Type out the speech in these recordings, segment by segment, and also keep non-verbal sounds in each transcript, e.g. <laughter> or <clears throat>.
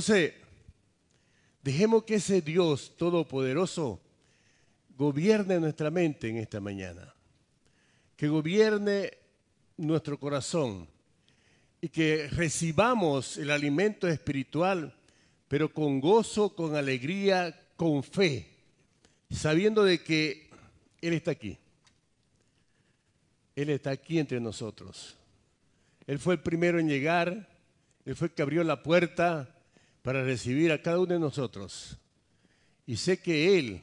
Entonces, dejemos que ese Dios todopoderoso gobierne nuestra mente en esta mañana, que gobierne nuestro corazón y que recibamos el alimento espiritual, pero con gozo, con alegría, con fe, sabiendo de que Él está aquí. Él está aquí entre nosotros. Él fue el primero en llegar, Él fue el que abrió la puerta, para recibir a cada uno de nosotros. Y sé que Él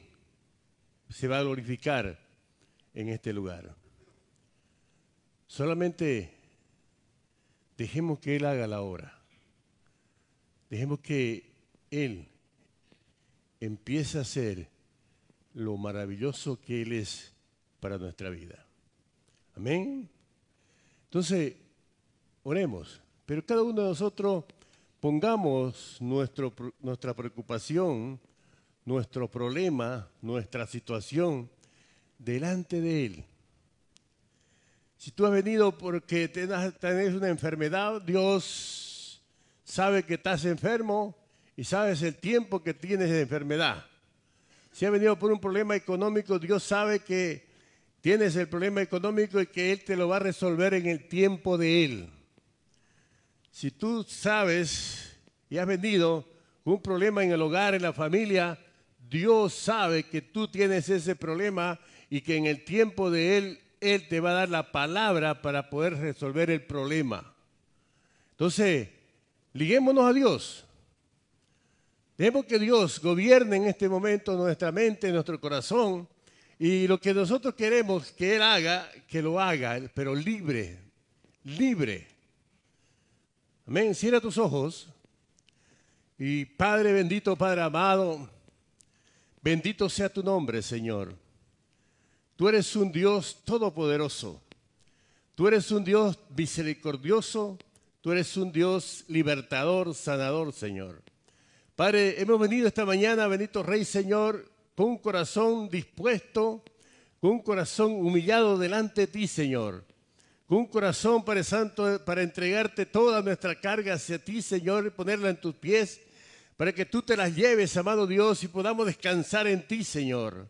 se va a glorificar en este lugar. Solamente dejemos que Él haga la obra. Dejemos que Él empiece a hacer lo maravilloso que Él es para nuestra vida. Amén. Entonces, oremos, pero cada uno de nosotros pongamos nuestra preocupación, nuestro problema, nuestra situación delante de Él. Si tú has venido porque tenés una enfermedad, Dios sabe que estás enfermo y sabes el tiempo que tienes de enfermedad. Si has venido por un problema económico, Dios sabe que tienes el problema económico y que Él te lo va a resolver en el tiempo de Él. Si tú sabes y has venido un problema en el hogar, en la familia, Dios sabe que tú tienes ese problema y que en el tiempo de Él, Él te va a dar la palabra para poder resolver el problema. Entonces, liguémonos a Dios. Debemos que Dios gobierne en este momento nuestra mente, nuestro corazón, y lo que nosotros queremos que Él haga, que lo haga, pero libre, libre. Amén. Cierra tus ojos. Y Padre bendito, Padre amado, bendito sea tu nombre, Señor. Tú eres un Dios todopoderoso. Tú eres un Dios misericordioso. Tú eres un Dios libertador, sanador, Señor. Padre, hemos venido esta mañana, bendito Rey Señor, con un corazón dispuesto, con un corazón humillado delante de ti, Señor con un corazón, Padre Santo, para entregarte toda nuestra carga hacia ti, Señor, y ponerla en tus pies, para que tú te las lleves, amado Dios, y podamos descansar en ti, Señor.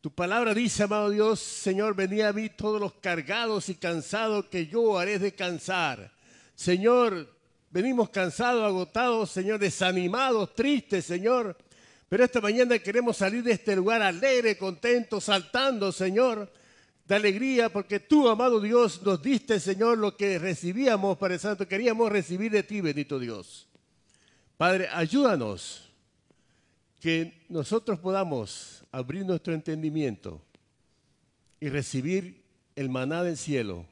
Tu palabra dice, amado Dios, Señor, venía a mí todos los cargados y cansados que yo haré descansar. Señor, venimos cansados, agotados, Señor, desanimados, tristes, Señor. Pero esta mañana queremos salir de este lugar alegre, contento saltando, Señor de alegría, porque tú, amado Dios, nos diste, Señor, lo que recibíamos, el Santo, queríamos recibir de ti, bendito Dios. Padre, ayúdanos que nosotros podamos abrir nuestro entendimiento y recibir el maná del cielo,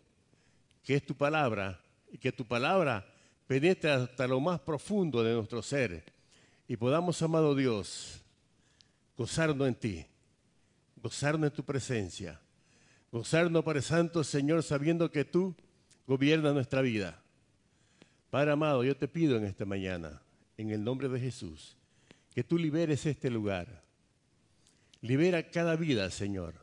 que es tu palabra, y que tu palabra penetre hasta lo más profundo de nuestro ser, y podamos, amado Dios, gozarnos en ti, gozarnos en tu presencia Gozarnos, Padre Santo, Señor, sabiendo que tú gobiernas nuestra vida. Padre amado, yo te pido en esta mañana, en el nombre de Jesús, que tú liberes este lugar. Libera cada vida, Señor.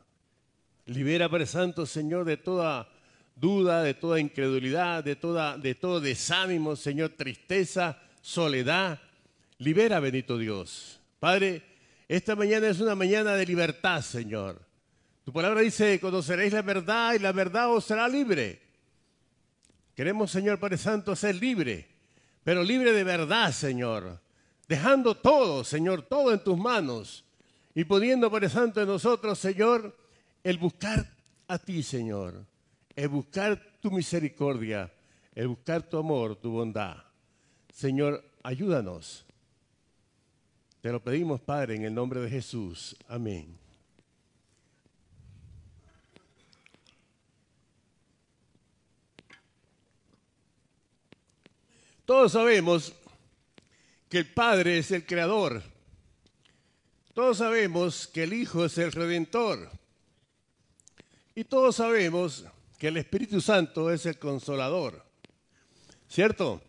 Libera, Padre Santo, Señor, de toda duda, de toda incredulidad, de, toda, de todo desánimo, Señor, tristeza, soledad. Libera, bendito Dios. Padre, esta mañana es una mañana de libertad, Señor. Tu palabra dice, conoceréis la verdad y la verdad os será libre. Queremos, Señor Padre Santo, ser libre, pero libre de verdad, Señor. Dejando todo, Señor, todo en tus manos. Y poniendo, Padre Santo, en nosotros, Señor, el buscar a ti, Señor. El buscar tu misericordia. El buscar tu amor, tu bondad. Señor, ayúdanos. Te lo pedimos, Padre, en el nombre de Jesús. Amén. Todos sabemos que el Padre es el Creador. Todos sabemos que el Hijo es el Redentor. Y todos sabemos que el Espíritu Santo es el Consolador. ¿Cierto?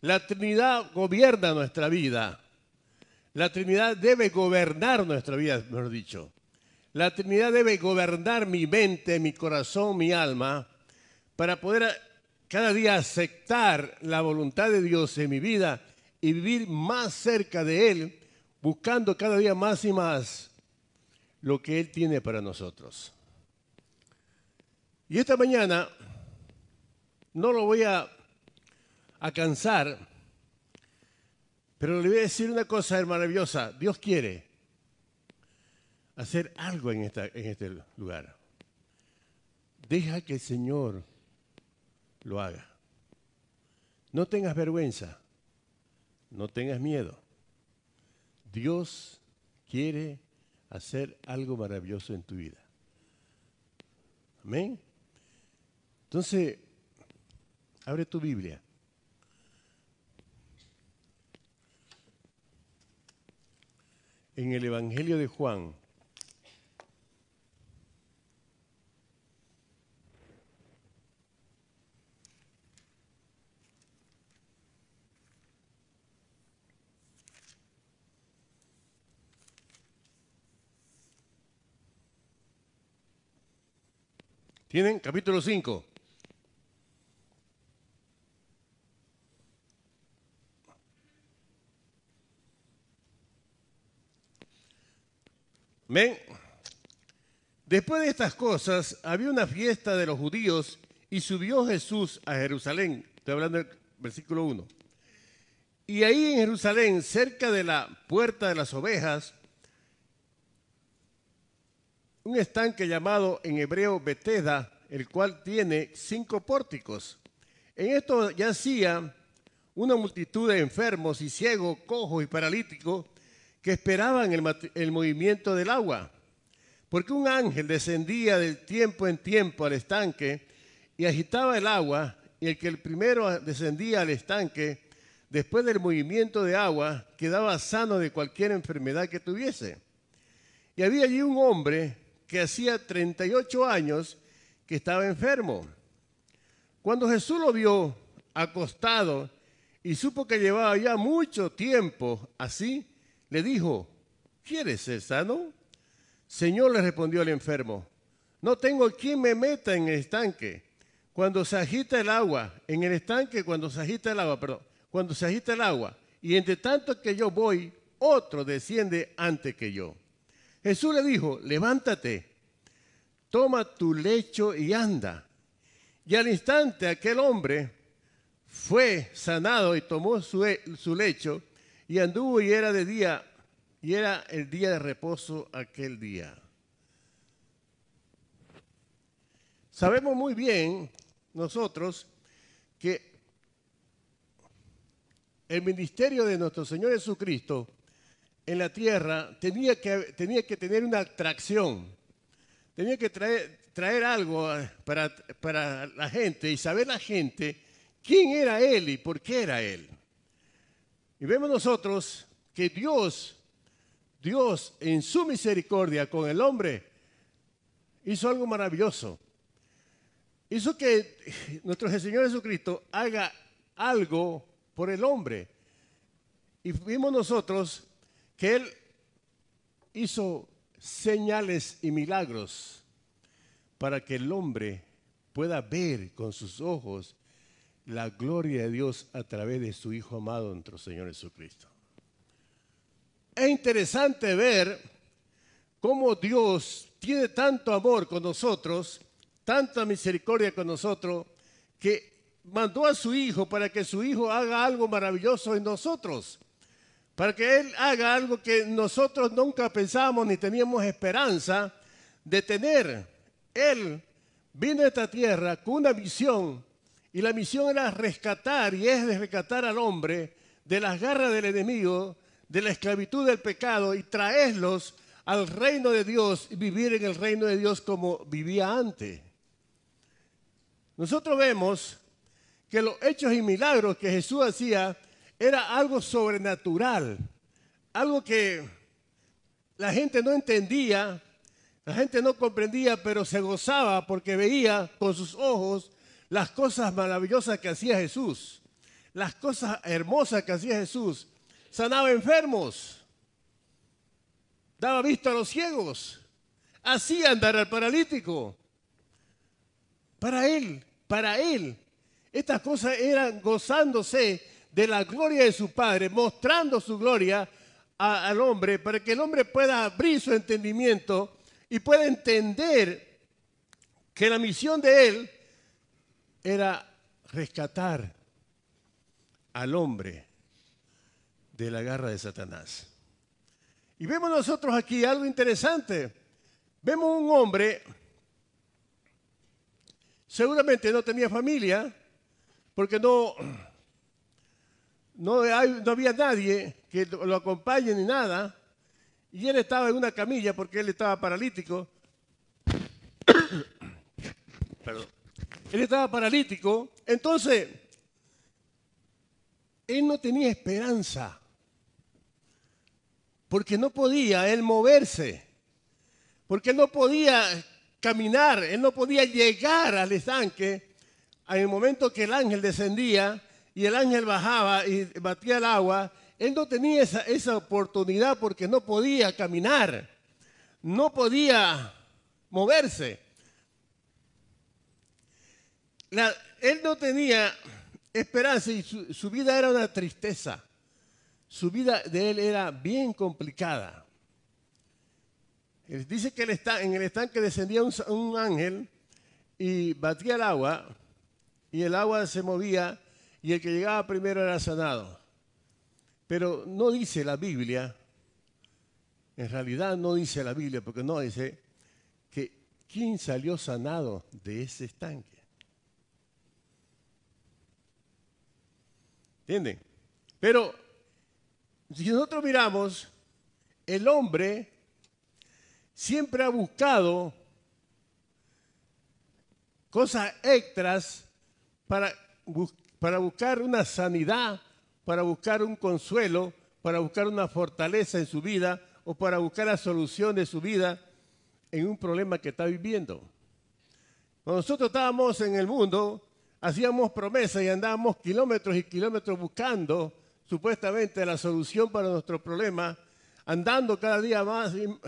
La Trinidad gobierna nuestra vida. La Trinidad debe gobernar nuestra vida, mejor dicho. La Trinidad debe gobernar mi mente, mi corazón, mi alma, para poder cada día aceptar la voluntad de Dios en mi vida y vivir más cerca de Él, buscando cada día más y más lo que Él tiene para nosotros. Y esta mañana no lo voy a, alcanzar, cansar, pero le voy a decir una cosa maravillosa. Dios quiere hacer algo en, en este lugar. Deja que el Señor lo haga. No tengas vergüenza, no tengas miedo. Dios quiere hacer algo maravilloso en tu vida. Amén. Entonces, abre tu Biblia. En el Evangelio de Juan, ¿Tienen? Capítulo 5. ¿Ven? Después de estas cosas, había una fiesta de los judíos y subió Jesús a Jerusalén. Estoy hablando del versículo 1. Y ahí en Jerusalén, cerca de la puerta de las ovejas, un estanque llamado en hebreo Beteda, el cual tiene cinco pórticos. En esto yacía una multitud de enfermos y ciegos, cojos y paralíticos que esperaban el, el movimiento del agua, porque un ángel descendía de tiempo en tiempo al estanque y agitaba el agua, y el que el primero descendía al estanque, después del movimiento de agua, quedaba sano de cualquier enfermedad que tuviese. Y había allí un hombre que hacía 38 años que estaba enfermo. Cuando Jesús lo vio acostado y supo que llevaba ya mucho tiempo así, le dijo, ¿quieres ser sano? Señor le respondió el enfermo, no tengo quien me meta en el estanque. Cuando se agita el agua, en el estanque cuando se agita el agua, perdón, cuando se agita el agua, y entre tanto que yo voy, otro desciende antes que yo. Jesús le dijo, levántate, toma tu lecho y anda. Y al instante aquel hombre fue sanado y tomó su, su lecho y anduvo y era de día, y era el día de reposo aquel día. Sabemos muy bien nosotros que el ministerio de nuestro Señor Jesucristo en la tierra tenía que, tenía que tener una atracción, tenía que traer, traer algo eh, para, para la gente y saber la gente quién era él y por qué era él. Y vemos nosotros que Dios, Dios en su misericordia con el hombre, hizo algo maravilloso. Hizo que nuestro Señor Jesucristo haga algo por el hombre. Y vimos nosotros que él hizo señales y milagros para que el hombre pueda ver con sus ojos la gloria de Dios a través de su Hijo amado, nuestro Señor Jesucristo. Es interesante ver cómo Dios tiene tanto amor con nosotros, tanta misericordia con nosotros, que mandó a su Hijo para que su Hijo haga algo maravilloso en nosotros para que Él haga algo que nosotros nunca pensábamos ni teníamos esperanza de tener. Él vino a esta tierra con una misión y la misión era rescatar y es de rescatar al hombre de las garras del enemigo, de la esclavitud del pecado y traerlos al reino de Dios y vivir en el reino de Dios como vivía antes. Nosotros vemos que los hechos y milagros que Jesús hacía era algo sobrenatural, algo que la gente no entendía, la gente no comprendía, pero se gozaba porque veía con sus ojos las cosas maravillosas que hacía Jesús, las cosas hermosas que hacía Jesús. Sanaba enfermos, daba vista a los ciegos, hacía andar al paralítico. Para él, para él, estas cosas eran gozándose de la gloria de su Padre, mostrando su gloria al hombre, para que el hombre pueda abrir su entendimiento y pueda entender que la misión de él era rescatar al hombre de la garra de Satanás. Y vemos nosotros aquí algo interesante. Vemos un hombre, seguramente no tenía familia, porque no no, había nadie que lo acompañe ni nada. Y él estaba en una camilla porque él estaba paralítico. <coughs> Perdón. Él estaba paralítico. Entonces, él no tenía esperanza. Porque no podía él moverse. Porque no podía caminar. Él no podía llegar al estanque. En el momento que el ángel descendía, y el ángel bajaba y batía el agua, él no tenía esa, oportunidad porque no podía caminar, no podía moverse. él no tenía esperanza y su, vida era una tristeza. Su vida de él era bien complicada. Él dice que en el estanque descendía un ángel y batía el agua y el agua se movía y el que llegaba primero era sanado. Pero no dice la Biblia, en realidad no dice la Biblia, porque no dice que quién salió sanado de ese estanque. ¿Entienden? Pero si nosotros miramos, el hombre siempre ha buscado cosas extras para buscar para buscar una sanidad, para buscar un consuelo, para buscar una fortaleza en su vida o para buscar la solución de su vida en un problema que está viviendo. Cuando nosotros estábamos en el mundo, hacíamos promesas y andábamos kilómetros y kilómetros buscando supuestamente la solución para nuestro problema, andando cada día más en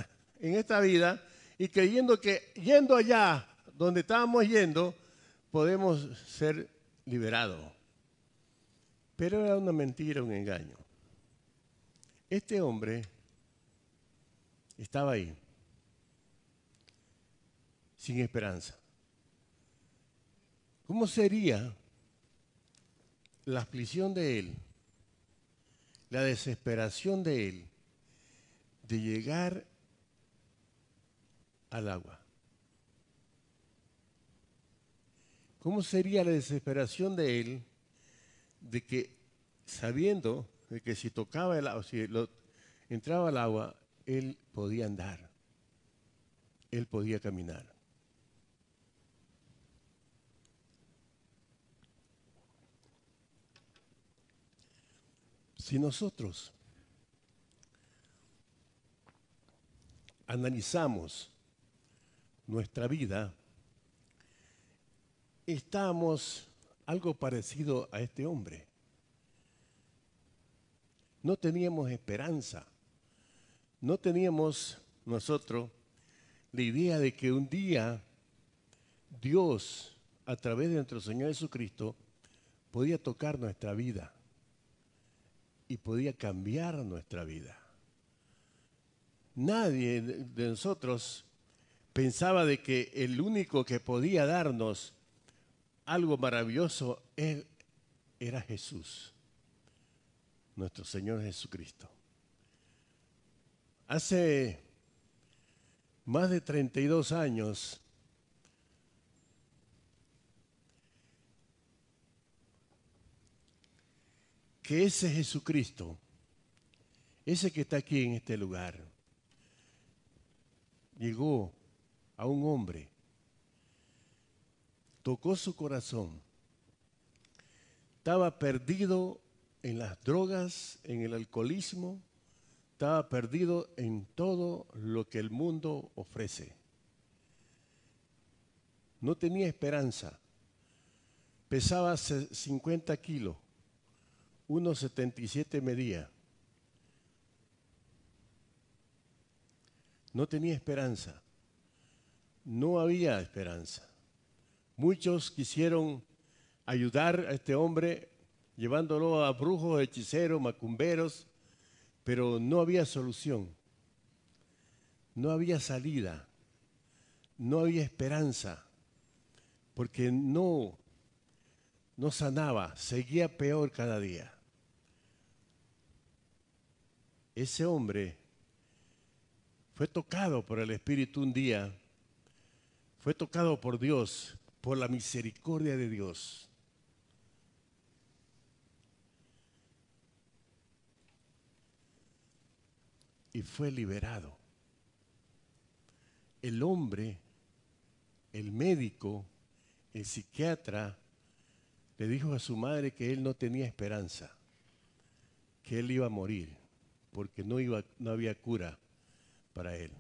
esta vida y creyendo que yendo allá donde estábamos yendo, podemos ser liberados. Pero era una mentira, un engaño. Este hombre estaba ahí, sin esperanza. ¿Cómo sería la aflicción de él, la desesperación de él, de llegar al agua? ¿Cómo sería la desesperación de él de que sabiendo de que si tocaba el agua, si entraba al agua, él podía andar, él podía caminar. Si nosotros analizamos nuestra vida, estamos algo parecido a este hombre. No teníamos esperanza. No teníamos nosotros la idea de que un día Dios, a través de nuestro Señor Jesucristo, podía tocar nuestra vida y podía cambiar nuestra vida. Nadie de nosotros pensaba de que el único que podía darnos algo maravilloso era Jesús, nuestro Señor Jesucristo. Hace más de 32 años, que ese Jesucristo, ese que está aquí en este lugar, llegó a un hombre tocó su corazón. Estaba perdido en las drogas, en el alcoholismo, estaba perdido en todo lo que el mundo ofrece. No tenía esperanza. Pesaba 50 kilos, 1,77 medía. No tenía esperanza. No había esperanza. Muchos quisieron ayudar a este hombre llevándolo a brujos, hechiceros, macumberos, pero no había solución. No había salida. No había esperanza. Porque no no sanaba, seguía peor cada día. Ese hombre fue tocado por el Espíritu un día, fue tocado por Dios por la misericordia de Dios. Y fue liberado. El hombre, el médico, el psiquiatra, le dijo a su madre que él no tenía esperanza, que él iba a morir, porque no, iba, no había cura para él.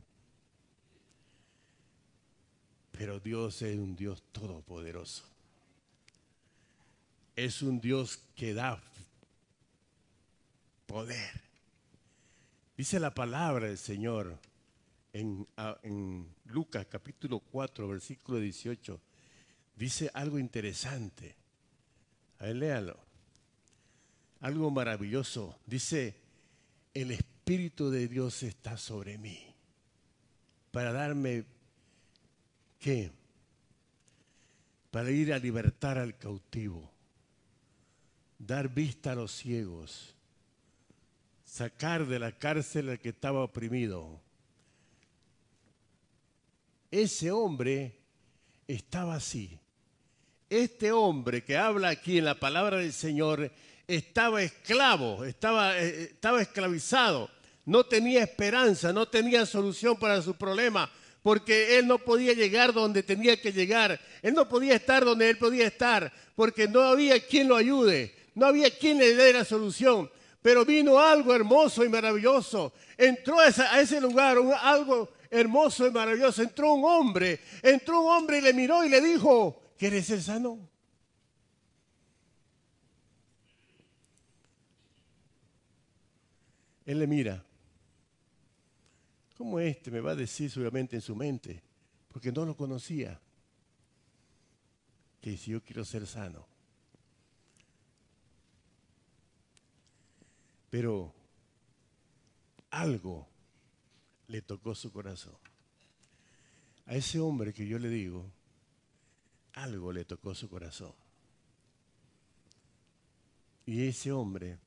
Pero Dios es un Dios todopoderoso. Es un Dios que da poder. Dice la palabra del Señor en, Lucas capítulo 4, versículo 18. Dice algo interesante. A ver, léalo. Algo maravilloso. Dice, el Espíritu de Dios está sobre mí para darme ¿Qué? Para ir a libertar al cautivo, dar vista a los ciegos, sacar de la cárcel al que estaba oprimido. Ese hombre estaba así. Este hombre que habla aquí en la palabra del Señor estaba esclavo, estaba, eh, estaba esclavizado, no tenía esperanza, no tenía solución para su problema, porque él no podía llegar donde tenía que llegar, él no podía estar donde él podía estar, porque no había quien lo ayude, no había quien le dé la solución. Pero vino algo hermoso y maravilloso, entró a ese lugar algo hermoso y maravilloso, entró un hombre, entró un hombre y le miró y le dijo, ¿quieres ser sano? Él le mira ¿Cómo este me va a decir seguramente en su mente? Porque no lo conocía. Que si yo quiero ser sano. Pero algo le tocó su corazón. A ese hombre que yo le digo, algo le tocó su corazón. Y ese hombre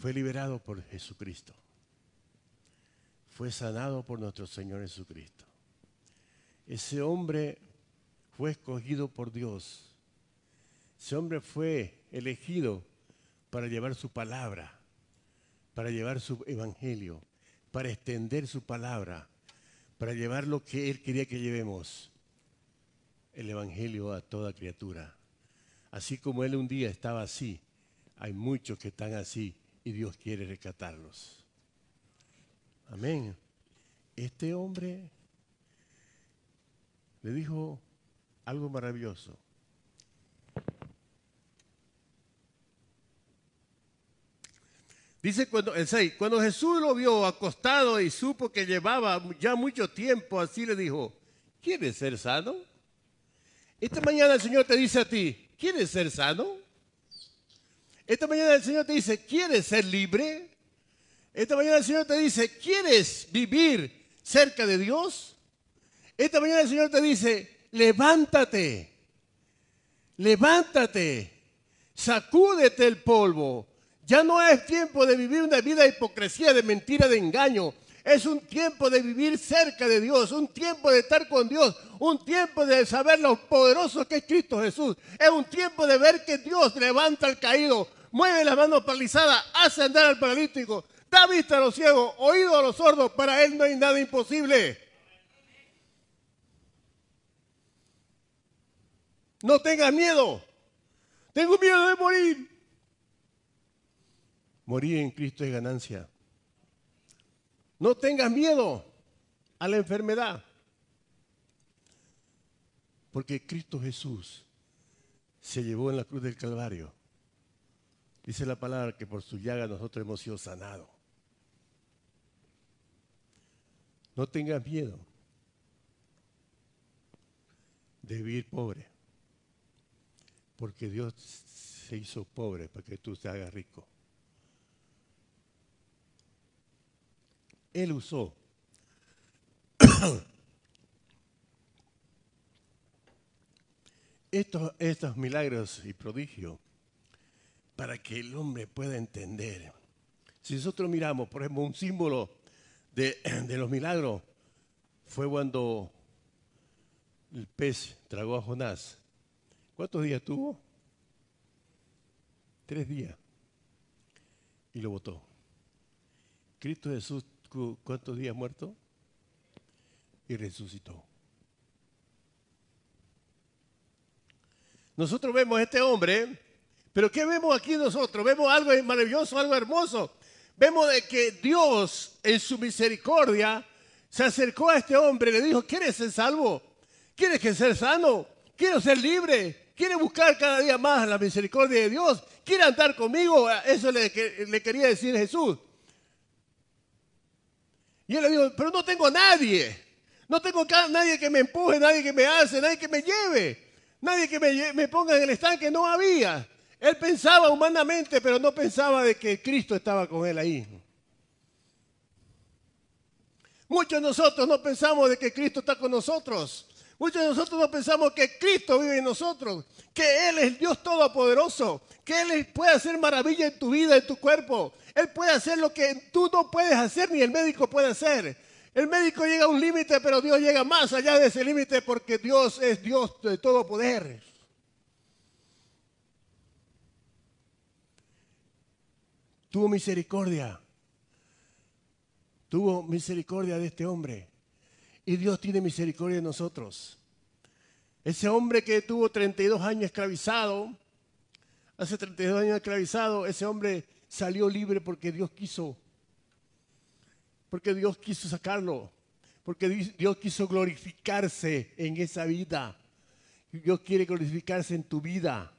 Fue liberado por Jesucristo. Fue sanado por nuestro Señor Jesucristo. Ese hombre fue escogido por Dios. Ese hombre fue elegido para llevar su palabra, para llevar su evangelio, para extender su palabra, para llevar lo que Él quería que llevemos, el evangelio a toda criatura. Así como Él un día estaba así, hay muchos que están así y Dios quiere rescatarlos. Amén. Este hombre le dijo algo maravilloso. Dice cuando, el 6, cuando Jesús lo vio acostado y supo que llevaba ya mucho tiempo, así le dijo, ¿quieres ser sano? Esta mañana el Señor te dice a ti, ¿quieres ser sano? Esta mañana el Señor te dice, ¿quieres ser libre? Esta mañana el Señor te dice, ¿quieres vivir cerca de Dios? Esta mañana el Señor te dice, levántate, levántate, sacúdete el polvo. Ya no es tiempo de vivir una vida de hipocresía, de mentira, de engaño. Es un tiempo de vivir cerca de Dios, un tiempo de estar con Dios, un tiempo de saber lo poderoso que es Cristo Jesús. Es un tiempo de ver que Dios levanta al caído, mueve las manos paralizada, hace andar al paralítico, da vista a los ciegos, oído a los sordos, para Él no hay nada imposible. No tengas miedo. Tengo miedo de morir. Morir en Cristo es ganancia. No tengas miedo a la enfermedad. Porque Cristo Jesús se llevó en la cruz del Calvario Dice la palabra que por su llaga nosotros hemos sido sanados. No tengas miedo de vivir pobre, porque Dios se hizo pobre para que tú te hagas rico. Él usó <coughs> estos, estos milagros y prodigios para que el hombre pueda entender. Si nosotros miramos, por ejemplo, un símbolo <clears throat> de, los milagros fue cuando el pez tragó a Jonás. ¿Cuántos días tuvo? Tres días. Y lo votó. Cristo Jesús, ¿cuántos días muerto? Y resucitó. Nosotros vemos a este hombre pero ¿qué vemos aquí nosotros? Vemos algo maravilloso, algo hermoso. Vemos de que Dios en su misericordia se acercó a este hombre y le dijo, ¿quieres ser salvo? ¿Quieres que ser sano? ¿Quieres ser libre? ¿Quieres buscar cada día más la misericordia de Dios? ¿Quieres andar conmigo? Eso le, quería decir Jesús. Y él le dijo, pero no tengo nadie. No tengo nadie que me empuje, nadie que me hace, nadie que me lleve. Nadie que me, me ponga en el estanque. No había. Él pensaba humanamente, pero no pensaba de que Cristo estaba con él ahí. Muchos de nosotros no pensamos de que Cristo está con nosotros. Muchos de nosotros no pensamos que Cristo vive en nosotros, que Él es Dios Todopoderoso, que Él puede hacer maravilla en tu vida, en tu cuerpo. Él puede hacer lo que tú no puedes hacer ni el médico puede hacer. El médico llega a un límite, pero Dios llega más allá de ese límite porque Dios es Dios de todo poder. tuvo misericordia. Tuvo misericordia de este hombre. Y Dios tiene misericordia de nosotros. Ese hombre que tuvo 32 años esclavizado, hace 32 años esclavizado, ese hombre salió libre porque Dios quiso. Porque Dios quiso sacarlo. Porque Dios quiso glorificarse en esa vida. Dios quiere glorificarse en tu vida.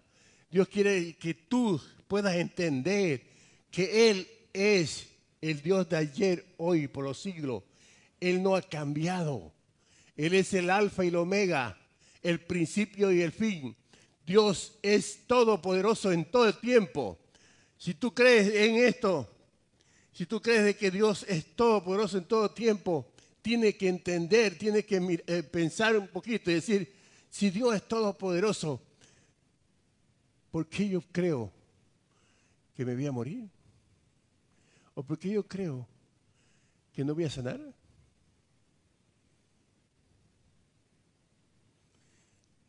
Dios quiere que tú puedas entender que Él es el Dios de ayer, hoy, por los siglos. Él no ha cambiado. Él es el alfa y el omega, el principio y el fin. Dios es todopoderoso en todo el tiempo. Si tú crees en esto, si tú crees de que Dios es todopoderoso en todo tiempo, tiene que entender, tiene que eh, pensar un poquito y decir, si Dios es todopoderoso, ¿por qué yo creo que me voy a morir? o porque yo creo que no voy a sanar.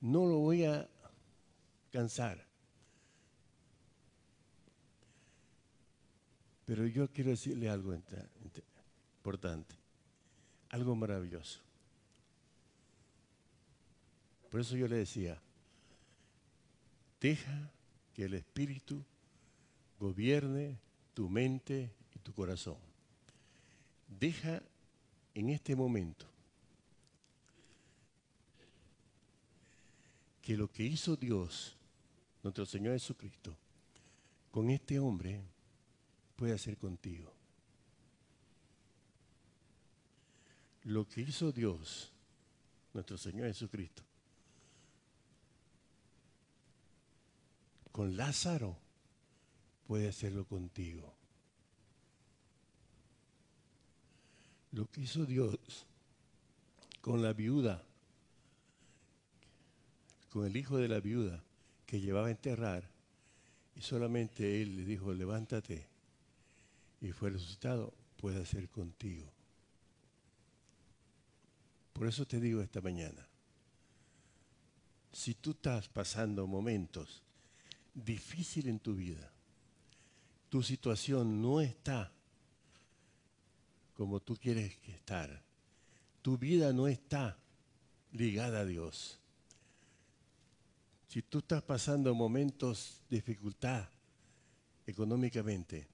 No lo voy a cansar. Pero yo quiero decirle algo importante, algo maravilloso. Por eso yo le decía, deja que el Espíritu gobierne tu mente tu corazón. Deja en este momento que lo que hizo Dios, nuestro Señor Jesucristo, con este hombre, puede hacer contigo. Lo que hizo Dios, nuestro Señor Jesucristo, con Lázaro, puede hacerlo contigo. Lo que hizo Dios con la viuda, con el hijo de la viuda que llevaba a enterrar, y solamente él le dijo, levántate, y fue resucitado, puede ser contigo. Por eso te digo esta mañana, si tú estás pasando momentos difíciles en tu vida, tu situación no está como tú quieres estar. Tu vida no está ligada a Dios. Si tú estás pasando momentos de dificultad económicamente,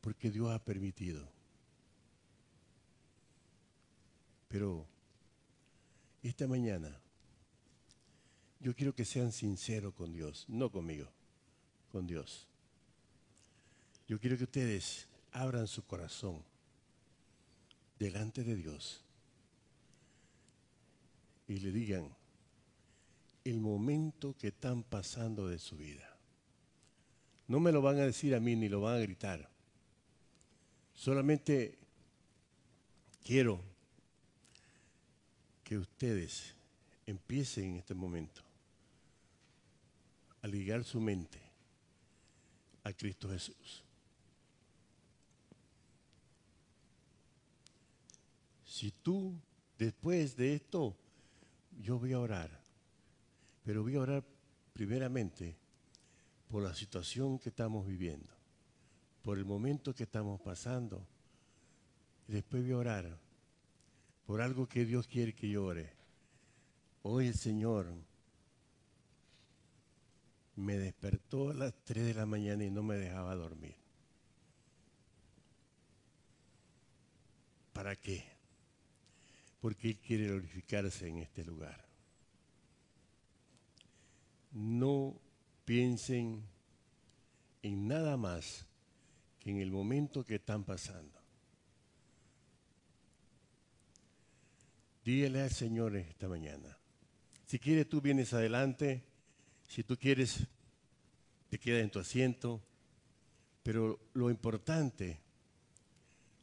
porque Dios ha permitido. Pero esta mañana yo quiero que sean sinceros con Dios, no conmigo, con Dios. Yo quiero que ustedes abran su corazón delante de Dios y le digan el momento que están pasando de su vida. No me lo van a decir a mí ni lo van a gritar. Solamente quiero que ustedes empiecen en este momento a ligar su mente a Cristo Jesús. si tú después de esto, yo voy a orar, pero voy a orar primeramente por la situación que estamos viviendo, por el momento que estamos pasando, después voy a orar por algo que Dios quiere que yo ore. Hoy el Señor me despertó a las 3 de la mañana y no me dejaba dormir. ¿Para qué? porque Él quiere glorificarse en este lugar. No piensen en nada más que en el momento que están pasando. Dígale al Señor esta mañana. Si quieres tú vienes adelante, si tú quieres te quedas en tu asiento, pero lo importante,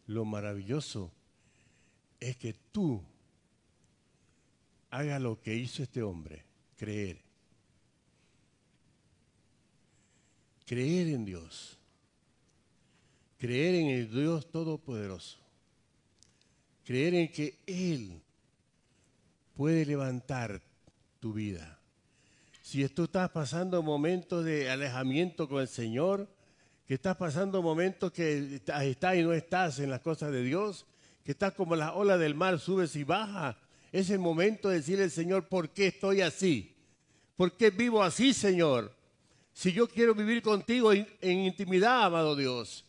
lo maravilloso es que tú haga lo que hizo este hombre, creer. Creer en Dios. Creer en el Dios Todopoderoso. Creer en que Él puede levantar tu vida. Si tú estás pasando momentos de alejamiento con el Señor, que estás pasando momentos que estás y no estás en las cosas de Dios, que estás como las olas del mar, subes y baja. Es el momento de decirle al Señor, ¿por qué estoy así? ¿Por qué vivo así, Señor? Si yo quiero vivir contigo en, intimidad, amado Dios.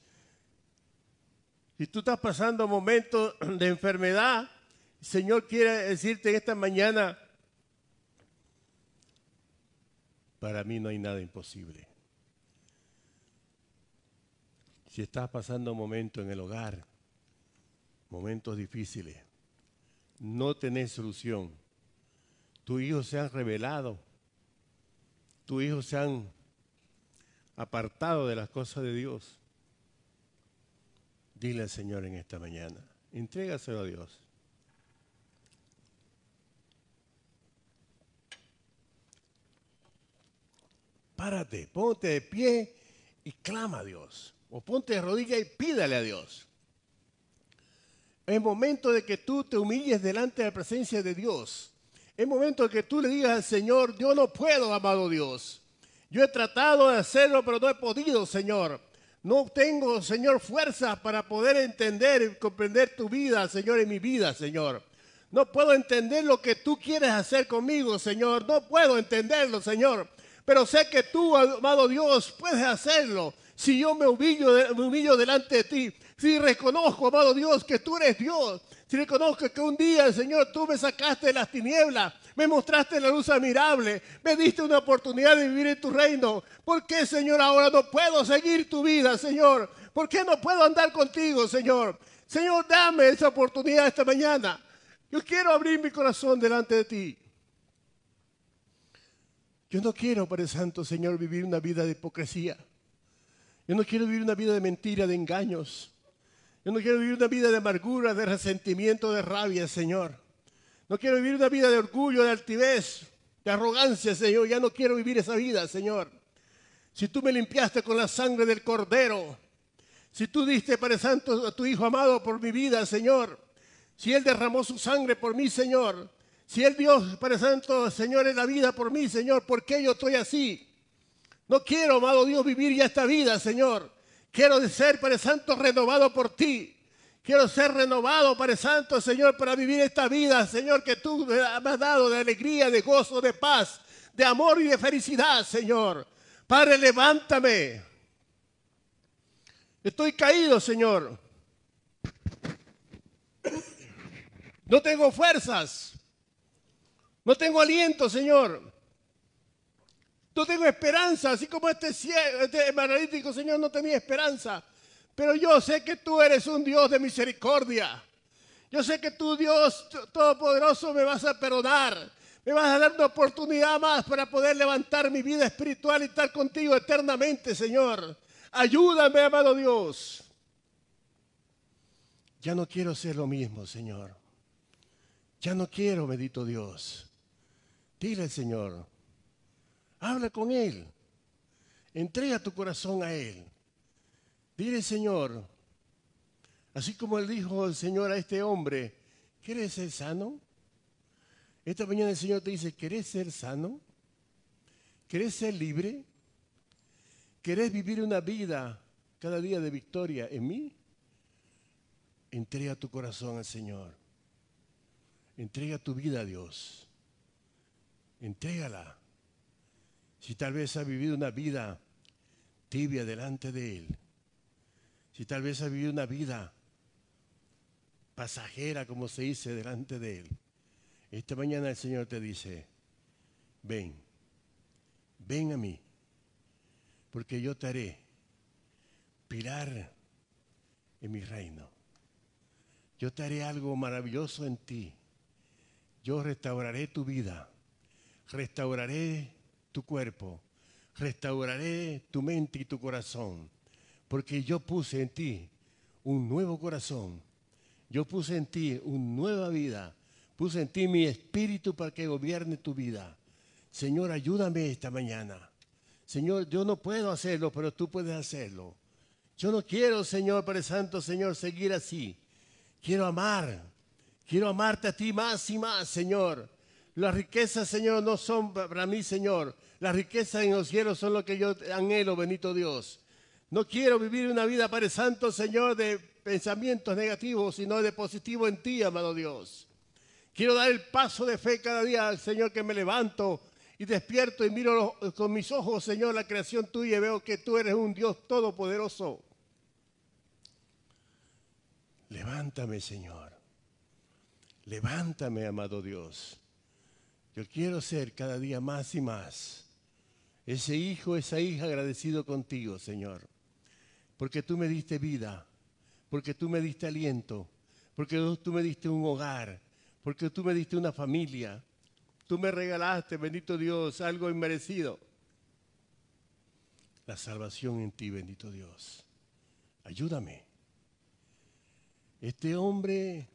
Si tú estás pasando momentos <clears throat> de enfermedad, el Señor quiere decirte esta mañana, para mí no hay nada imposible. Si estás pasando un momento en el hogar, momentos difíciles, no tenés solución, Tu hijo se han revelado, tu hijo se han apartado de las cosas de Dios, dile al Señor en esta mañana, entrégaselo a Dios. Párate, ponte de pie y clama a Dios. O ponte de rodilla y pídale a Dios. Es momento de que tú te humilles delante de la presencia de Dios. Es momento de que tú le digas al Señor, yo no puedo, amado Dios. Yo he tratado de hacerlo, pero no he podido, Señor. No tengo, Señor, fuerza para poder entender y comprender tu vida, Señor, en mi vida, Señor. No puedo entender lo que tú quieres hacer conmigo, Señor. No puedo entenderlo, Señor. Pero sé que tú, amado Dios, puedes hacerlo. Si yo me humillo, me humillo delante de ti, si reconozco, amado Dios, que tú eres Dios. Si reconozco que un día, Señor, tú me sacaste de las tinieblas, me mostraste la luz admirable, me diste una oportunidad de vivir en tu reino. ¿Por qué, Señor, ahora no puedo seguir tu vida, Señor? ¿Por qué no puedo andar contigo, Señor? Señor, dame esa oportunidad esta mañana. Yo quiero abrir mi corazón delante de ti. Yo no quiero, Padre Santo, Señor, vivir una vida de hipocresía. Yo no quiero vivir una vida de mentira, de engaños. Yo no quiero vivir una vida de amargura, de resentimiento, de rabia, Señor. No quiero vivir una vida de orgullo, de altivez, de arrogancia, Señor. Ya no quiero vivir esa vida, Señor. Si tú me limpiaste con la sangre del cordero, si tú diste, Padre Santo, a tu Hijo amado por mi vida, Señor. Si Él derramó su sangre por mí, Señor. Si Él Dios, para Santo, Señor, en la vida por mí, Señor. ¿Por qué yo estoy así? No quiero, amado Dios, vivir ya esta vida, Señor. Quiero ser, Padre Santo, renovado por ti. Quiero ser renovado, Padre Santo, Señor, para vivir esta vida, Señor, que tú me has dado de alegría, de gozo, de paz, de amor y de felicidad, Señor. Padre, levántame. Estoy caído, Señor. No tengo fuerzas. No tengo aliento, Señor. No tengo esperanza, así como este, este Señor, no tenía esperanza. Pero yo sé que tú eres un Dios de misericordia. Yo sé que tú, Dios Todopoderoso, me vas a perdonar. Me vas a dar una oportunidad más para poder levantar mi vida espiritual y estar contigo eternamente, Señor. Ayúdame, amado Dios. Ya no quiero ser lo mismo, Señor. Ya no quiero, bendito Dios. Dile, Señor, Habla con Él. Entrega tu corazón a Él. Dile, Señor, así como él dijo el Señor a este hombre, ¿quieres ser sano? Esta mañana el Señor te dice, ¿querés ser sano? ¿Querés ser libre? ¿Querés vivir una vida cada día de victoria en mí? Entrega tu corazón al Señor. Entrega tu vida a Dios. Entrégala si tal vez ha vivido una vida tibia delante de Él, si tal vez ha vivido una vida pasajera, como se dice, delante de Él, esta mañana el Señor te dice, ven, ven a mí, porque yo te haré pilar en mi reino. Yo te haré algo maravilloso en ti. Yo restauraré tu vida, restauraré tu cuerpo, restauraré tu mente y tu corazón, porque yo puse en ti un nuevo corazón, yo puse en ti una nueva vida, puse en ti mi espíritu para que gobierne tu vida. Señor, ayúdame esta mañana. Señor, yo no puedo hacerlo, pero tú puedes hacerlo. Yo no quiero, Señor, Padre Santo, Señor, seguir así. Quiero amar. Quiero amarte a ti más y más, Señor. Las riquezas, Señor, no son para mí, Señor. Las riquezas en los cielos son lo que yo anhelo, bendito Dios. No quiero vivir una vida, Padre Santo, Señor, de pensamientos negativos, sino de positivo en ti, amado Dios. Quiero dar el paso de fe cada día, al Señor, que me levanto y despierto y miro con mis ojos, Señor, la creación tuya y veo que tú eres un Dios todopoderoso. Levántame, Señor. Levántame, amado Dios. Yo quiero ser cada día más y más ese hijo, esa hija agradecido contigo, Señor. Porque tú me diste vida, porque tú me diste aliento, porque tú me diste un hogar, porque tú me diste una familia. Tú me regalaste, bendito Dios, algo inmerecido. La salvación en ti, bendito Dios. Ayúdame. Este hombre,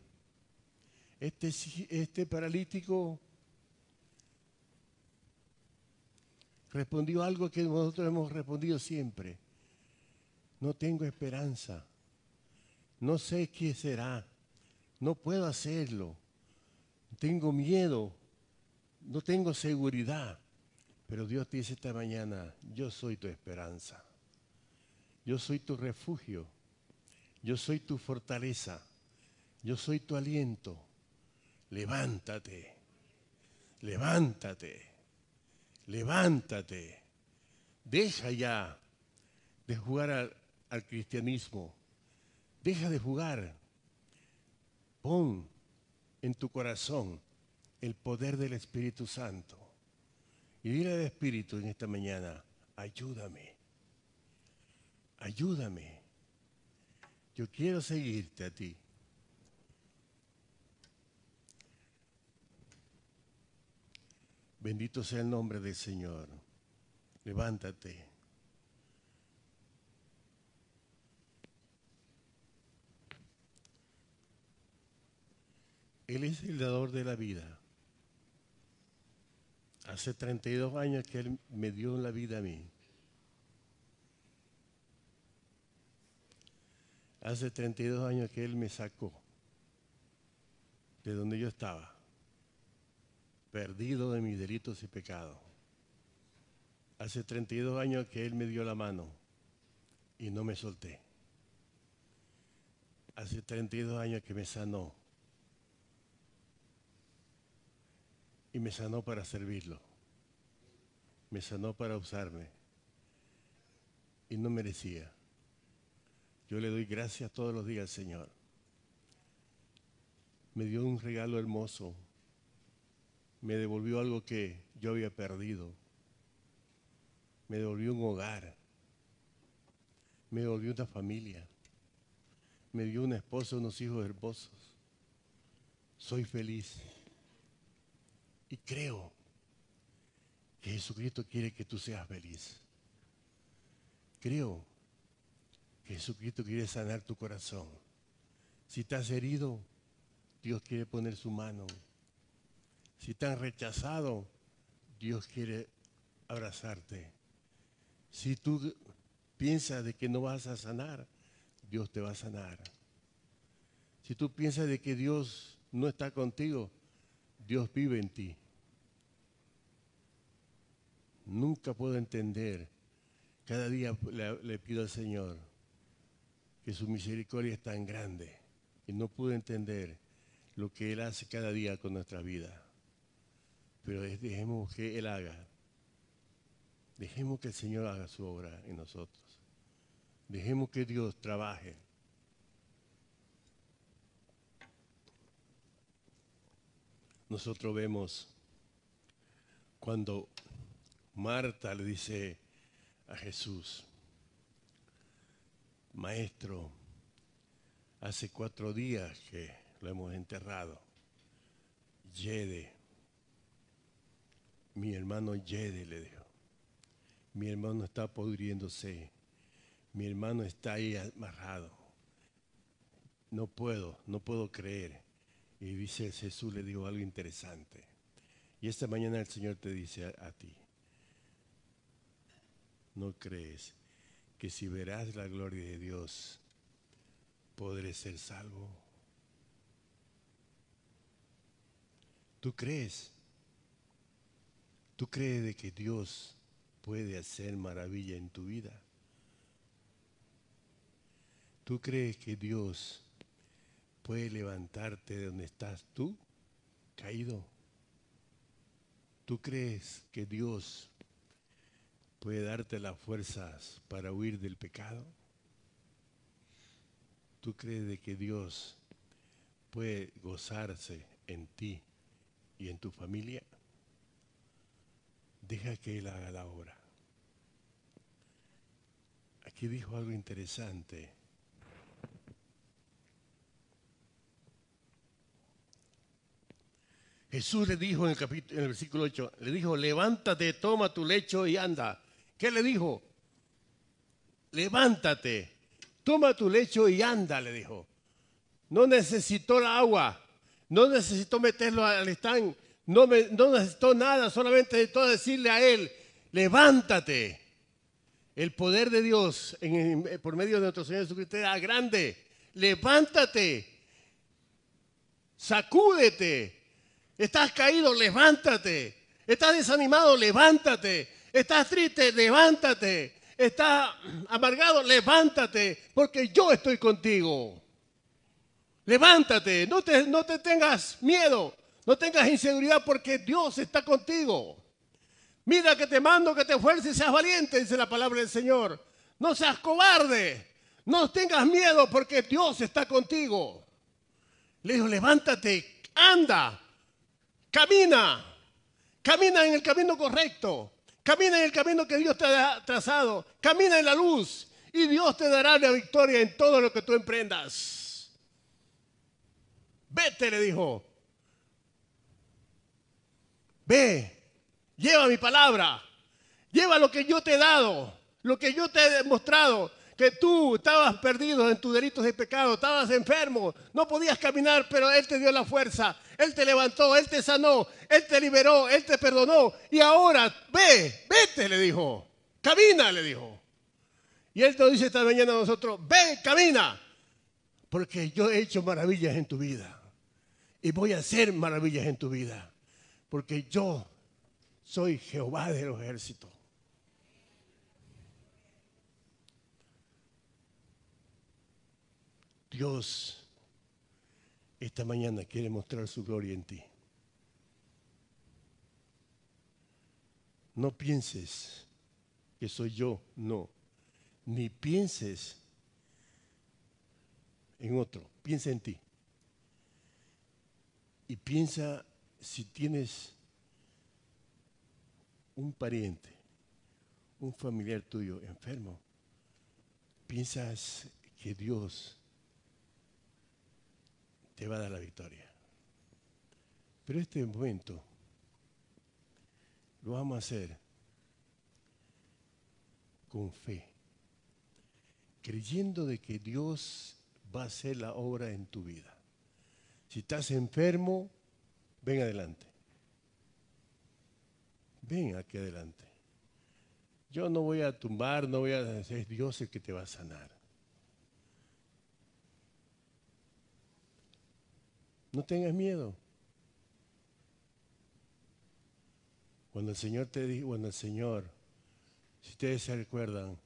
este, este paralítico, respondió algo que nosotros hemos respondido siempre. No tengo esperanza. No sé qué será. No puedo hacerlo. Tengo miedo. No tengo seguridad. Pero Dios te dice esta mañana, yo soy tu esperanza. Yo soy tu refugio. Yo soy tu fortaleza. Yo soy tu aliento. Levántate. Levántate levántate, deja ya de jugar al, cristianismo, deja de jugar, pon en tu corazón el poder del Espíritu Santo. Y dile al Espíritu en esta mañana, ayúdame, ayúdame. Yo quiero seguirte a ti. Bendito sea el nombre del Señor. Levántate. Él es el dador de la vida. Hace 32 años que Él me dio la vida a mí. Hace 32 años que Él me sacó de donde yo estaba perdido de mis delitos y pecados. Hace 32 años que Él me dio la mano y no me solté. Hace 32 años que me sanó y me sanó para servirlo. Me sanó para usarme y no merecía. Yo le doy gracias todos los días al Señor. Me dio un regalo hermoso, me devolvió algo que yo había perdido. Me devolvió un hogar. Me devolvió una familia. Me dio una esposa, unos hijos hermosos. Soy feliz. Y creo que Jesucristo quiere que tú seas feliz. Creo que Jesucristo quiere sanar tu corazón. Si estás herido, Dios quiere poner su mano si te han rechazado, Dios quiere abrazarte. Si tú piensas de que no vas a sanar, Dios te va a sanar. Si tú piensas de que Dios no está contigo, Dios vive en ti. Nunca puedo entender. Cada día le, pido al Señor que su misericordia es tan grande y no puedo entender lo que Él hace cada día con nuestra vida pero dejemos que Él haga. Dejemos que el Señor haga su obra en nosotros. Dejemos que Dios trabaje. Nosotros vemos cuando Marta le dice a Jesús, Maestro, hace cuatro días que lo hemos enterrado. Yede, mi hermano Yede, le dijo. Mi hermano está podriéndose. Mi hermano está ahí amarrado. No puedo, no puedo creer. Y dice Jesús, le dijo algo interesante. Y esta mañana el Señor te dice a, a ti, ¿no crees que si verás la gloria de Dios, podré ser salvo? ¿Tú crees? ¿Tú crees de que Dios puede hacer maravilla en tu vida? ¿Tú crees que Dios puede levantarte de donde estás tú, caído? ¿Tú crees que Dios puede darte las fuerzas para huir del pecado? ¿Tú crees de que Dios puede gozarse en ti y en tu familia? deja que Él haga la obra. Aquí dijo algo interesante. Jesús le dijo en el, capítulo, en el versículo 8, le dijo, levántate, toma tu lecho y anda. ¿Qué le dijo? Levántate, toma tu lecho y anda, le dijo. No necesitó la agua, no necesitó meterlo al estanque. No, me, nada, solamente necesitó decirle a él, levántate. El poder de Dios por medio de nuestro Señor Jesucristo era grande. Levántate. Sacúdete. Estás caído, levántate. Estás desanimado, levántate. Estás triste, levántate. Estás amargado, levántate, porque yo estoy contigo. Levántate, no te, no te tengas miedo. No tengas inseguridad porque Dios está contigo. Mira que te mando que te esfuerces y seas valiente, dice la palabra del Señor. No seas cobarde. No tengas miedo porque Dios está contigo. Le dijo, levántate, anda, camina, camina en el camino correcto, camina en el camino que Dios te ha trazado, camina en la luz y Dios te dará la victoria en todo lo que tú emprendas. Vete, le dijo, ve, lleva mi palabra, lleva lo que yo te he dado, lo que yo te he demostrado, que tú estabas perdido en tus delitos de pecado, estabas enfermo, no podías caminar, pero Él te dio la fuerza, Él te levantó, Él te sanó, Él te liberó, Él te perdonó. Y ahora, ve, vete, le dijo, camina, le dijo. Y Él nos dice esta mañana a nosotros, ve, camina, porque yo he hecho maravillas en tu vida y voy a hacer maravillas en tu vida porque yo soy Jehová de los ejércitos. Dios esta mañana quiere mostrar su gloria en ti. No pienses que soy yo, no. Ni pienses en otro, piensa en ti. Y piensa en si tienes un pariente, un familiar tuyo enfermo, piensas que Dios te va a dar la victoria. Pero este momento lo vamos a hacer con fe, creyendo de que Dios va a hacer la obra en tu vida. Si estás enfermo, Ven adelante. Ven aquí adelante. Yo no voy a tumbar, no voy a... Es Dios el que te va a sanar. No tengas miedo. Cuando el Señor te dijo, cuando el Señor, si ustedes se recuerdan,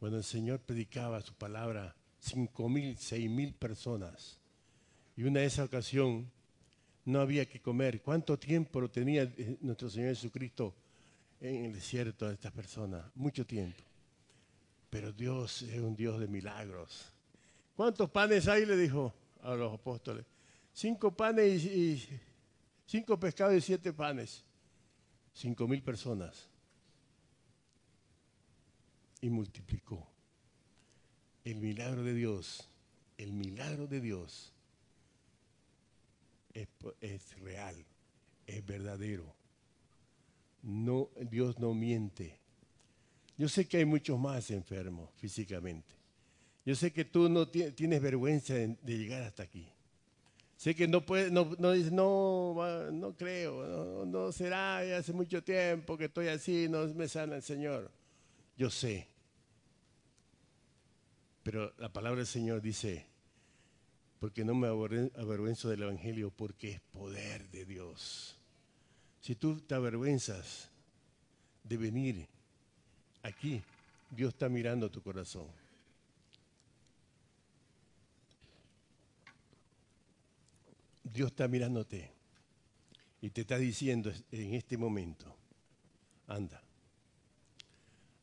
cuando el Señor predicaba su palabra, cinco mil, seis mil personas. Y una de esas ocasión, no había que comer. ¿Cuánto tiempo lo tenía eh, nuestro Señor Jesucristo en el desierto a estas personas? Mucho tiempo. Pero Dios es un Dios de milagros. ¿Cuántos panes hay? Le dijo a los apóstoles. Cinco panes y cinco pescados y siete panes. Cinco mil personas. Y multiplicó. El milagro de Dios. El milagro de Dios es, real, es verdadero. No, Dios no miente. Yo sé que hay muchos más enfermos físicamente. Yo sé que tú no tienes vergüenza de, llegar hasta aquí. Sé que no puedes, no, no dices, no, no creo, no, no será, ya hace mucho tiempo que estoy así, no me sana el Señor. Yo sé. Pero la palabra del Señor dice, porque no me avergüenzo del Evangelio, porque es poder de Dios. Si tú te avergüenzas de venir aquí, Dios está mirando tu corazón. Dios está mirándote y te está diciendo en este momento, anda,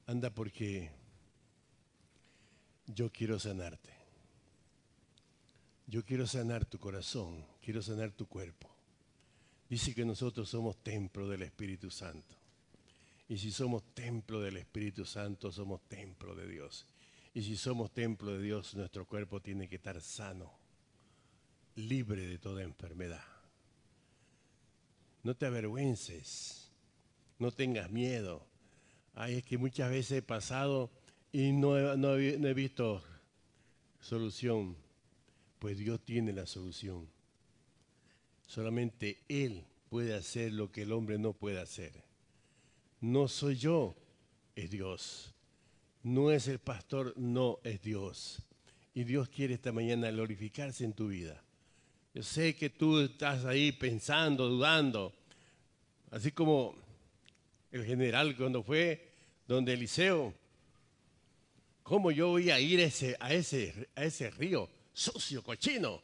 anda porque yo quiero sanarte yo quiero sanar tu corazón, quiero sanar tu cuerpo. Dice que nosotros somos templo del Espíritu Santo. Y si somos templo del Espíritu Santo, somos templo de Dios. Y si somos templo de Dios, nuestro cuerpo tiene que estar sano, libre de toda enfermedad. No te avergüences, no tengas miedo. Ay, es que muchas veces he pasado y no he, visto solución pues Dios tiene la solución. Solamente Él puede hacer lo que el hombre no puede hacer. No soy yo, es Dios. No es el pastor, no es Dios. Y Dios quiere esta mañana glorificarse en tu vida. Yo sé que tú estás ahí pensando, dudando, así como el general cuando fue donde Eliseo, ¿cómo yo voy a ir a, a ese río? Socio cochino.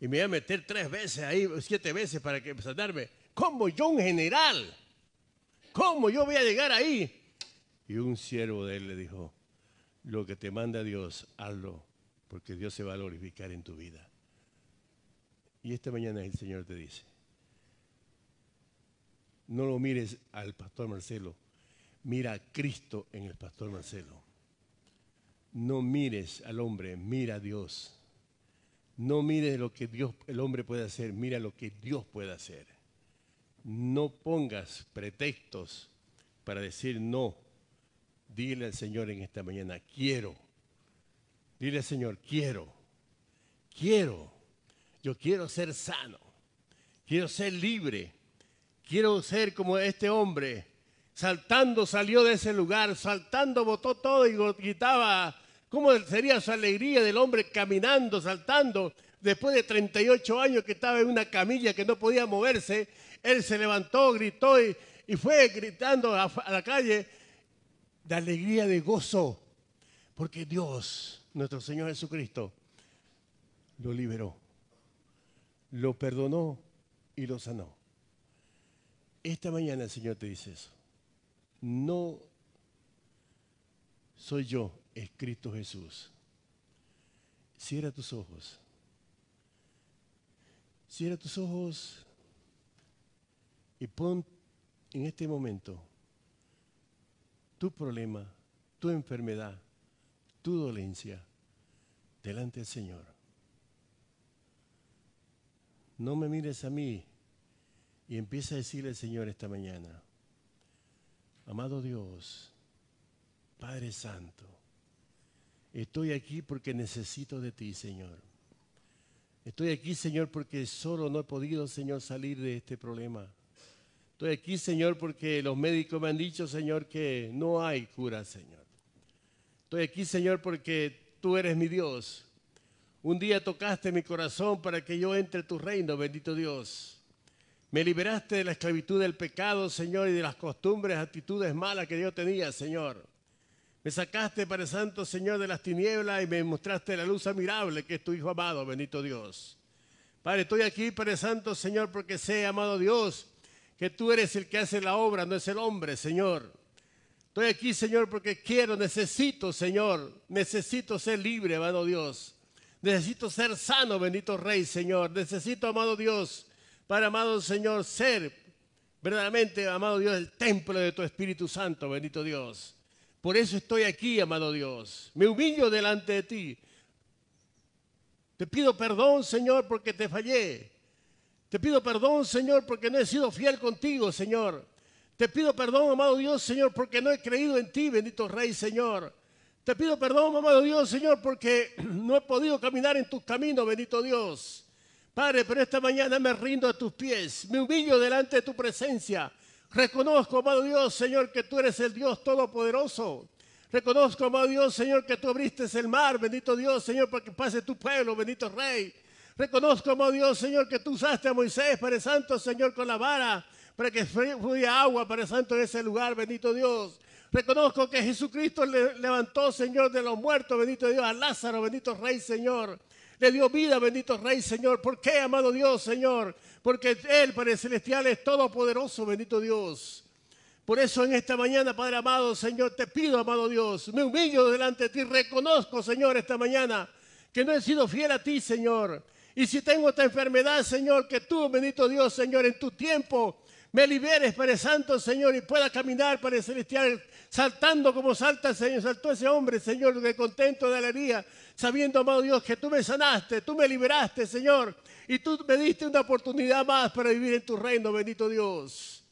Y me voy a meter tres veces ahí, siete veces para que saltarme. ¿Cómo yo un general? ¿Cómo yo voy a llegar ahí? Y un siervo de él le dijo, lo que te manda Dios, hazlo, porque Dios se va a glorificar en tu vida. Y esta mañana el Señor te dice, no lo mires al pastor Marcelo, mira a Cristo en el pastor Marcelo. No mires al hombre, mira a Dios. No mire lo que Dios, el hombre puede hacer, mira lo que Dios puede hacer. No pongas pretextos para decir no. Dile al Señor en esta mañana, quiero. Dile al Señor, quiero. Quiero. Yo quiero ser sano. Quiero ser libre. Quiero ser como este hombre. Saltando salió de ese lugar, saltando botó todo y gritaba, ¿Cómo sería su alegría del hombre caminando, saltando, después de 38 años que estaba en una camilla que no podía moverse? Él se levantó, gritó y, fue gritando a la calle de alegría, de gozo, porque Dios, nuestro Señor Jesucristo, lo liberó, lo perdonó y lo sanó. Esta mañana el Señor te dice eso. No soy yo es Cristo Jesús. Cierra tus ojos. Cierra tus ojos y pon en este momento tu problema, tu enfermedad, tu dolencia delante del Señor. No me mires a mí y empieza a decirle al Señor esta mañana, amado Dios, Padre Santo, Estoy aquí porque necesito de ti, Señor. Estoy aquí, Señor, porque solo no he podido, Señor, salir de este problema. Estoy aquí, Señor, porque los médicos me han dicho, Señor, que no hay cura, Señor. Estoy aquí, Señor, porque tú eres mi Dios. Un día tocaste mi corazón para que yo entre tu reino, bendito Dios. Me liberaste de la esclavitud del pecado, Señor, y de las costumbres, actitudes malas que yo tenía, Señor. Me sacaste, Padre Santo, Señor, de las tinieblas y me mostraste la luz admirable que es tu Hijo amado, bendito Dios. Padre, estoy aquí, Padre Santo, Señor, porque sé, amado Dios, que tú eres el que hace la obra, no es el hombre, Señor. Estoy aquí, Señor, porque quiero, necesito, Señor, necesito ser libre, amado Dios. Necesito ser sano, bendito Rey, Señor. Necesito, amado Dios, para, amado Señor, ser verdaderamente, amado Dios, el templo de tu Espíritu Santo, bendito Dios. Por eso estoy aquí, amado Dios. Me humillo delante de ti. Te pido perdón, Señor, porque te fallé. Te pido perdón, Señor, porque no he sido fiel contigo, Señor. Te pido perdón, amado Dios, Señor, porque no he creído en ti, bendito Rey, Señor. Te pido perdón, amado Dios, Señor, porque <clears throat> no he podido caminar en tus caminos, bendito Dios. Padre, pero esta mañana me rindo a tus pies, me humillo delante de tu presencia. Reconozco, amado Dios, Señor, que tú eres el Dios todopoderoso. Reconozco, amado Dios, Señor, que tú abriste el mar, bendito Dios, Señor, para que pase tu pueblo, bendito Rey. Reconozco, amado Dios, Señor, que tú usaste a Moisés, Padre Santo, Señor, con la vara, para que fluya agua, Padre Santo, en ese lugar, bendito Dios. Reconozco que Jesucristo le levantó, Señor, de los muertos, bendito Dios, a Lázaro, bendito Rey, Señor. Le dio vida, bendito Rey, Señor. ¿Por qué, amado Dios, Señor? porque Él, Padre Celestial, es todopoderoso, bendito Dios. Por eso en esta mañana, Padre amado, Señor, te pido, amado Dios, me humillo delante de ti, reconozco, Señor, esta mañana que no he sido fiel a ti, Señor. Y si tengo esta enfermedad, Señor, que tú, bendito Dios, Señor, en tu tiempo me liberes, Padre Santo, Señor, y pueda caminar, Padre Celestial, saltando como salta, Señor, saltó ese hombre, Señor, de contento, de alegría, sabiendo, amado Dios, que tú me sanaste, tú me liberaste, Señor, y tú me diste una oportunidad más para vivir en tu reino, bendito Dios.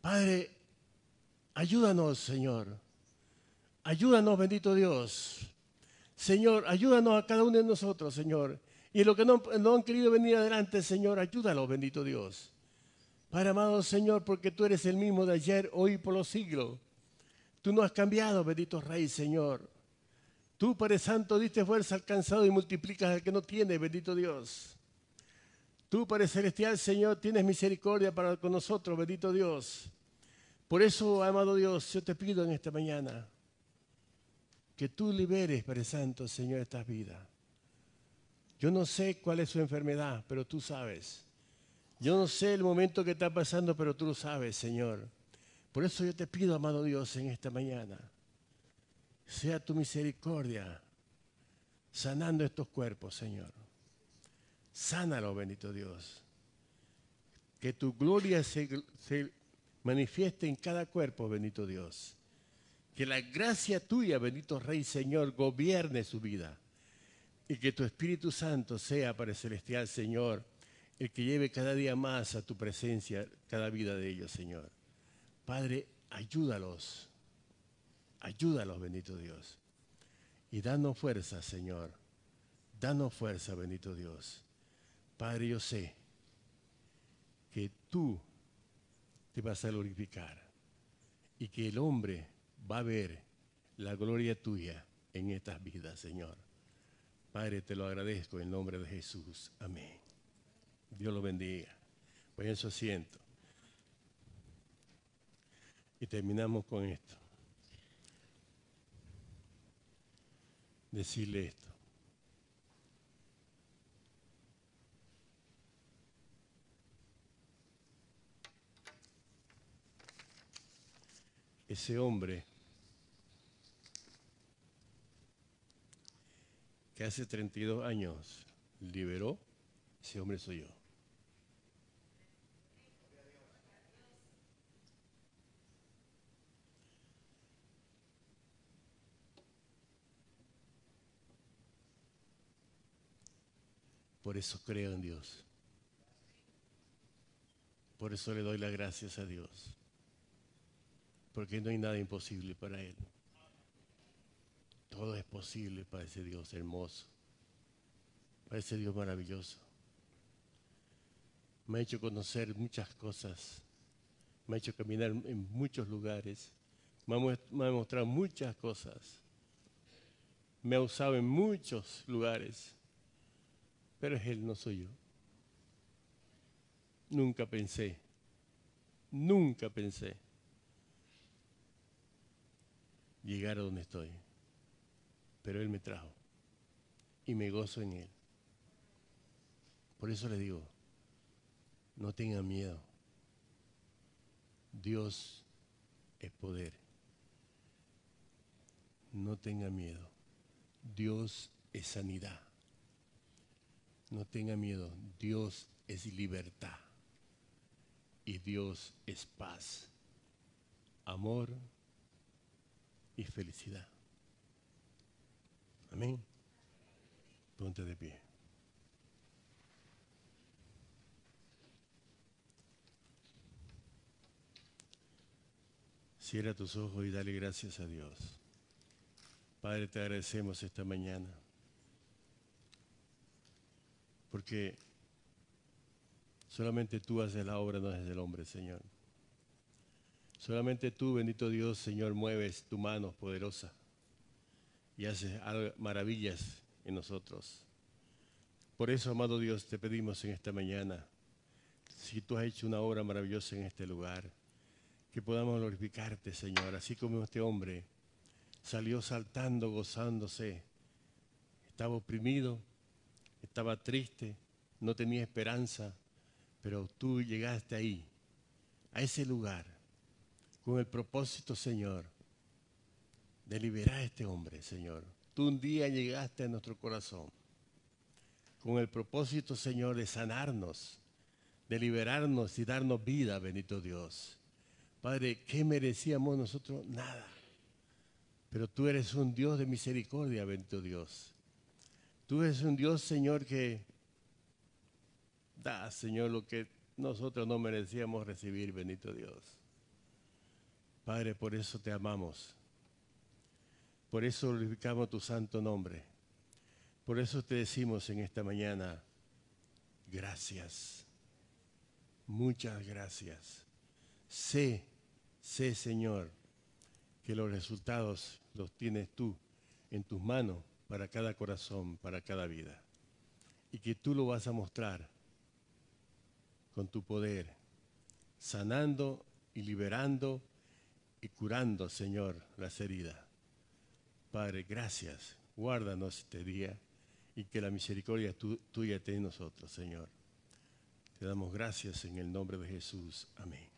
Padre, ayúdanos, Señor. Ayúdanos, bendito Dios. Señor, ayúdanos a cada uno de nosotros, Señor. Y los que no, han querido venir adelante, Señor, ayúdalos, bendito Dios. Padre amado Señor, porque tú eres el mismo de ayer, hoy por los siglos. Tú no has cambiado, bendito Rey, Señor. Tú, Padre Santo, diste fuerza al cansado y multiplicas al que no tiene, bendito Dios. Tú, Padre Celestial, Señor, tienes misericordia para con nosotros, bendito Dios. Por eso, amado Dios, yo te pido en esta mañana que tú liberes, Padre Santo, Señor, esta vida. Yo no sé cuál es su enfermedad, pero tú sabes. Yo no sé el momento que está pasando, pero tú lo sabes, Señor. Por eso yo te pido, amado Dios, en esta mañana, sea tu misericordia sanando estos cuerpos, Señor. Sánalo, bendito Dios. Que tu gloria se, manifieste en cada cuerpo, bendito Dios. Que la gracia tuya, bendito Rey Señor, gobierne su vida. Y que tu Espíritu Santo sea para el celestial Señor el que lleve cada día más a tu presencia cada vida de ellos, Señor. Padre, ayúdalos, ayúdalos, bendito Dios. Y danos fuerza, Señor. Danos fuerza, bendito Dios. Padre, yo sé que tú te vas a glorificar y que el hombre va a ver la gloria tuya en estas vidas, Señor. Padre, te lo agradezco en nombre de Jesús. Amén. Dios lo bendiga. en su asiento. Y terminamos con esto. Decirle esto. Ese hombre que hace 32 años liberó, ese hombre soy yo. Por eso creo en Dios. Por eso le doy las gracias a Dios. Porque no hay nada imposible para Él. Todo es posible para ese Dios hermoso. Para ese Dios maravilloso. Me ha hecho conocer muchas cosas. Me ha hecho caminar en muchos lugares. Me ha mostrado muchas cosas. Me ha usado en muchos lugares pero es Él, no soy yo. Nunca pensé, nunca pensé llegar a donde estoy. Pero Él me trajo y me gozo en Él. Por eso le digo, no tenga miedo. Dios es poder. No tenga miedo. Dios es sanidad. No tenga miedo, Dios es libertad y Dios es paz, amor y felicidad. Amén. Ponte de pie. Cierra tus ojos y dale gracias a Dios. Padre, te agradecemos esta mañana. Porque solamente tú haces la obra, no es el hombre, Señor. Solamente tú, bendito Dios, Señor, mueves tu mano poderosa y haces maravillas en nosotros. Por eso, amado Dios, te pedimos en esta mañana, si tú has hecho una obra maravillosa en este lugar, que podamos glorificarte, Señor, así como este hombre salió saltando, gozándose, estaba oprimido, estaba triste, no tenía esperanza, pero tú llegaste ahí, a ese lugar, con el propósito, Señor, de liberar a este hombre, Señor. Tú un día llegaste a nuestro corazón, con el propósito, Señor, de sanarnos, de liberarnos y darnos vida, bendito Dios. Padre, ¿qué merecíamos nosotros? Nada. Pero tú eres un Dios de misericordia, bendito Dios. Tú eres un Dios, Señor, que da, Señor, lo que nosotros no merecíamos recibir, bendito Dios. Padre, por eso te amamos. Por eso glorificamos tu santo nombre. Por eso te decimos en esta mañana, gracias. Muchas gracias. Sé, sé, Señor, que los resultados los tienes tú en tus manos para cada corazón, para cada vida. Y que tú lo vas a mostrar con tu poder, sanando y liberando y curando, Señor, las heridas. Padre, gracias. Guárdanos este día y que la misericordia tuya esté en nosotros, Señor. Te damos gracias en el nombre de Jesús. Amén.